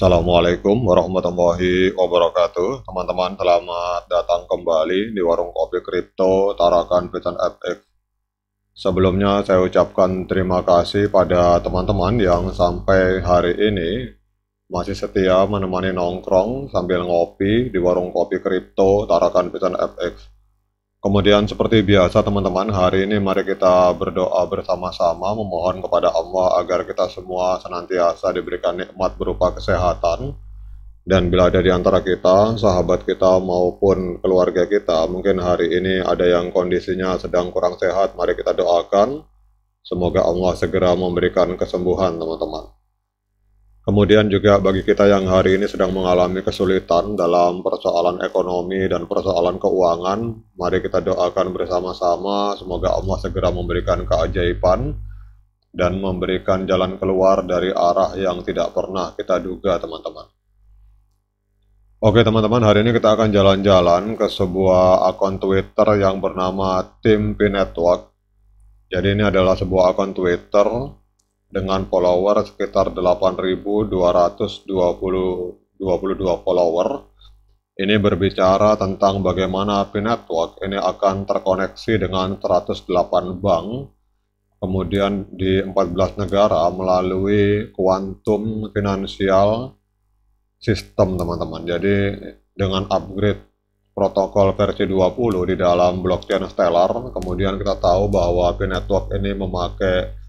Assalamualaikum warahmatullahi wabarakatuh Teman-teman selamat datang kembali di Warung Kopi Kripto Tarakan bitcoin FX Sebelumnya saya ucapkan terima kasih pada teman-teman yang sampai hari ini masih setia menemani nongkrong sambil ngopi di Warung Kopi Kripto Tarakan bitcoin FX Kemudian seperti biasa teman-teman, hari ini mari kita berdoa bersama-sama memohon kepada Allah agar kita semua senantiasa diberikan nikmat berupa kesehatan. Dan bila ada di antara kita, sahabat kita maupun keluarga kita, mungkin hari ini ada yang kondisinya sedang kurang sehat, mari kita doakan. Semoga Allah segera memberikan kesembuhan teman-teman. Kemudian juga bagi kita yang hari ini sedang mengalami kesulitan dalam persoalan ekonomi dan persoalan keuangan, mari kita doakan bersama-sama semoga Allah segera memberikan keajaiban dan memberikan jalan keluar dari arah yang tidak pernah kita duga, teman-teman. Oke teman-teman, hari ini kita akan jalan-jalan ke sebuah akun Twitter yang bernama Tim Pin Network. Jadi ini adalah sebuah akun Twitter dengan follower sekitar 8.222 follower. Ini berbicara tentang bagaimana Pinetwork ini akan terkoneksi dengan 108 bank, kemudian di 14 negara melalui kuantum finansial sistem teman-teman. Jadi dengan upgrade protokol versi 20 di dalam blockchain Stellar, kemudian kita tahu bahwa api network ini memakai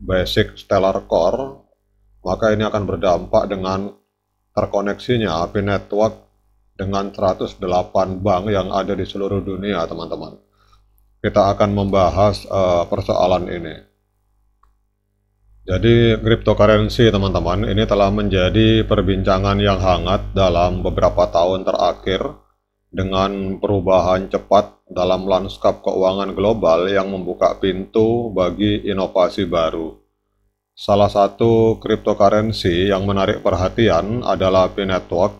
basic stellar core, maka ini akan berdampak dengan terkoneksinya API network dengan 108 bank yang ada di seluruh dunia, teman-teman. Kita akan membahas uh, persoalan ini. Jadi, cryptocurrency, teman-teman, ini telah menjadi perbincangan yang hangat dalam beberapa tahun terakhir dengan perubahan cepat dalam lanskap keuangan global yang membuka pintu bagi inovasi baru. Salah satu cryptocurrency yang menarik perhatian adalah P-Network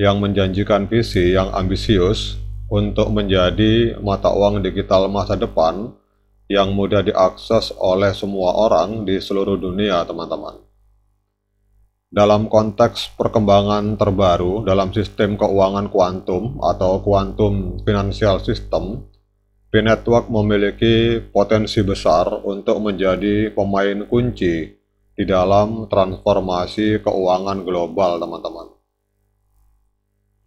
yang menjanjikan visi yang ambisius untuk menjadi mata uang digital masa depan yang mudah diakses oleh semua orang di seluruh dunia, teman-teman dalam konteks perkembangan terbaru dalam sistem keuangan kuantum atau kuantum financial system, B-Network memiliki potensi besar untuk menjadi pemain kunci di dalam transformasi keuangan global, teman-teman.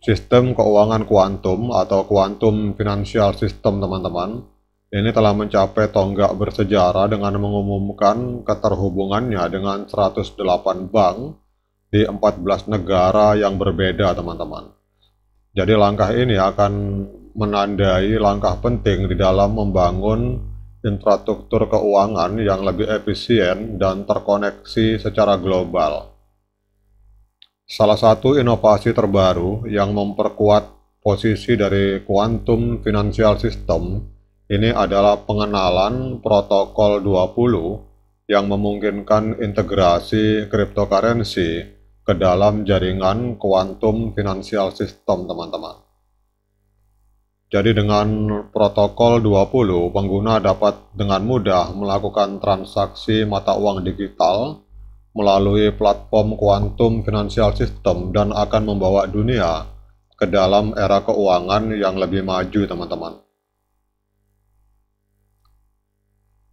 Sistem keuangan kuantum atau kuantum financial system, teman-teman, ini telah mencapai tonggak bersejarah dengan mengumumkan keterhubungannya dengan 108 bank di 14 negara yang berbeda teman-teman. Jadi langkah ini akan menandai langkah penting di dalam membangun infrastruktur keuangan yang lebih efisien dan terkoneksi secara global. Salah satu inovasi terbaru yang memperkuat posisi dari Quantum Financial System ini adalah pengenalan protokol 20 yang memungkinkan integrasi cryptocurrency ke dalam jaringan kuantum finansial sistem teman-teman. Jadi dengan protokol 20, pengguna dapat dengan mudah melakukan transaksi mata uang digital melalui platform kuantum finansial sistem dan akan membawa dunia ke dalam era keuangan yang lebih maju teman-teman.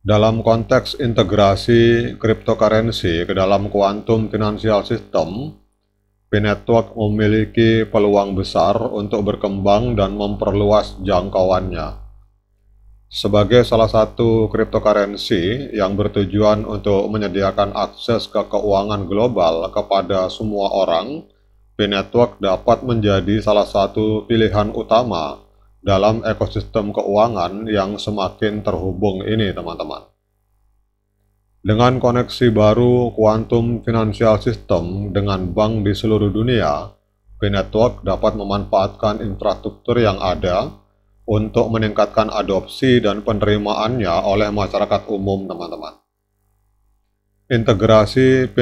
Dalam konteks integrasi cryptocurrency ke dalam kuantum financial system, P-Network memiliki peluang besar untuk berkembang dan memperluas jangkauannya. Sebagai salah satu cryptocurrency yang bertujuan untuk menyediakan akses ke keuangan global kepada semua orang, P-Network dapat menjadi salah satu pilihan utama dalam ekosistem keuangan yang semakin terhubung ini, teman-teman. Dengan koneksi baru kuantum financial system dengan bank di seluruh dunia, b dapat memanfaatkan infrastruktur yang ada untuk meningkatkan adopsi dan penerimaannya oleh masyarakat umum, teman-teman. Integrasi p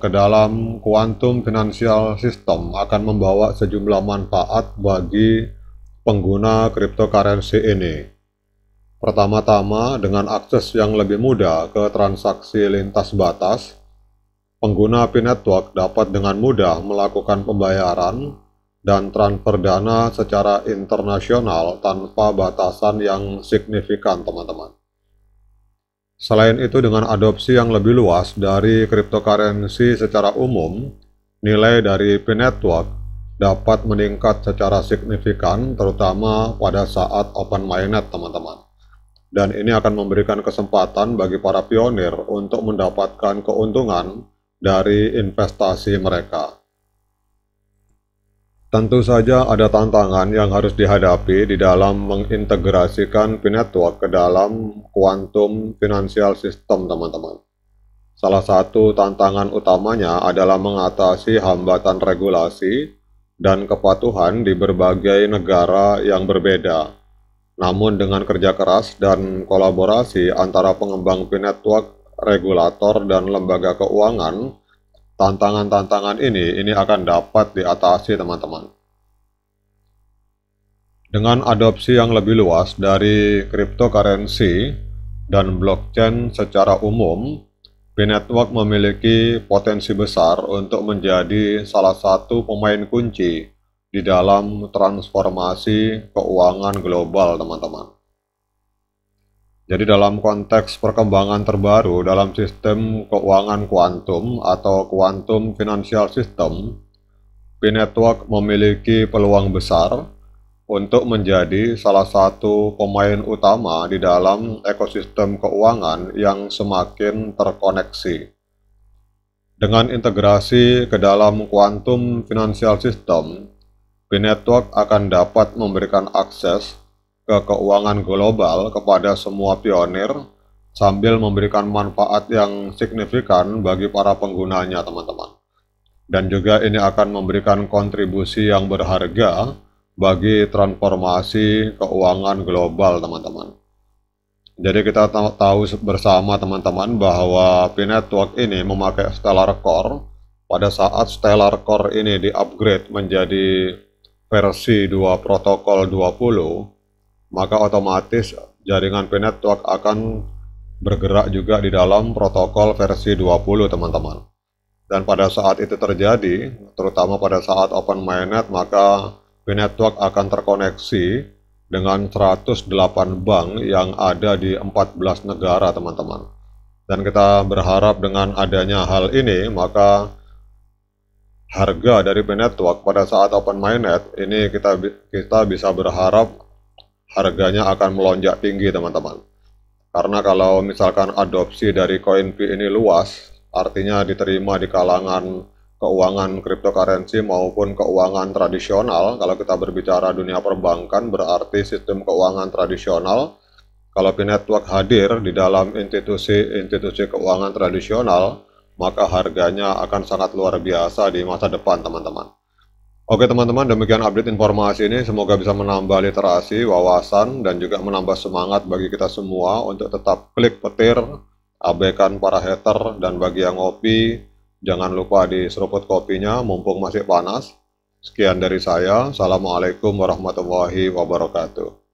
ke dalam Quantum Financial System akan membawa sejumlah manfaat bagi pengguna cryptocurrency ini. Pertama-tama, dengan akses yang lebih mudah ke transaksi lintas batas, pengguna P-Network dapat dengan mudah melakukan pembayaran dan transfer dana secara internasional tanpa batasan yang signifikan, teman-teman. Selain itu, dengan adopsi yang lebih luas dari cryptocurrency secara umum, nilai dari P-Network dapat meningkat secara signifikan terutama pada saat open mainnet teman-teman. Dan ini akan memberikan kesempatan bagi para pionir untuk mendapatkan keuntungan dari investasi mereka. Tentu saja ada tantangan yang harus dihadapi di dalam mengintegrasikan p ke dalam kuantum financial system teman-teman. Salah satu tantangan utamanya adalah mengatasi hambatan regulasi dan kepatuhan di berbagai negara yang berbeda. Namun dengan kerja keras dan kolaborasi antara pengembang network, regulator, dan lembaga keuangan, tantangan-tantangan ini ini akan dapat diatasi teman-teman. Dengan adopsi yang lebih luas dari cryptocurrency dan blockchain secara umum, B-Network memiliki potensi besar untuk menjadi salah satu pemain kunci di dalam transformasi keuangan global, teman-teman. Jadi dalam konteks perkembangan terbaru dalam sistem keuangan kuantum atau kuantum financial system, B-Network memiliki peluang besar untuk menjadi salah satu pemain utama di dalam ekosistem keuangan yang semakin terkoneksi. Dengan integrasi ke dalam kuantum financial system, Binetwork akan dapat memberikan akses ke keuangan global kepada semua pionir sambil memberikan manfaat yang signifikan bagi para penggunanya teman-teman. Dan juga ini akan memberikan kontribusi yang berharga bagi transformasi keuangan global teman-teman. Jadi kita tahu bersama teman-teman bahwa p ini memakai Stellar Core pada saat Stellar Core ini di-upgrade menjadi versi 2 protokol 20 maka otomatis jaringan p akan bergerak juga di dalam protokol versi 20 teman-teman. Dan pada saat itu terjadi, terutama pada saat open mainnet, maka Network akan terkoneksi dengan 108 bank yang ada di 14 negara teman-teman. Dan kita berharap dengan adanya hal ini maka harga dari Network pada saat open mainnet ini kita kita bisa berharap harganya akan melonjak tinggi teman-teman. Karena kalau misalkan adopsi dari koin P ini luas, artinya diterima di kalangan keuangan cryptocurrency maupun keuangan tradisional. Kalau kita berbicara dunia perbankan berarti sistem keuangan tradisional. Kalau P-Network hadir di dalam institusi-institusi keuangan tradisional, maka harganya akan sangat luar biasa di masa depan teman-teman. Oke teman-teman, demikian update informasi ini. Semoga bisa menambah literasi, wawasan, dan juga menambah semangat bagi kita semua untuk tetap klik petir, abaikan para hater, dan bagi yang ngopi, Jangan lupa diseruput kopinya mumpung masih panas. Sekian dari saya. Assalamualaikum warahmatullahi wabarakatuh.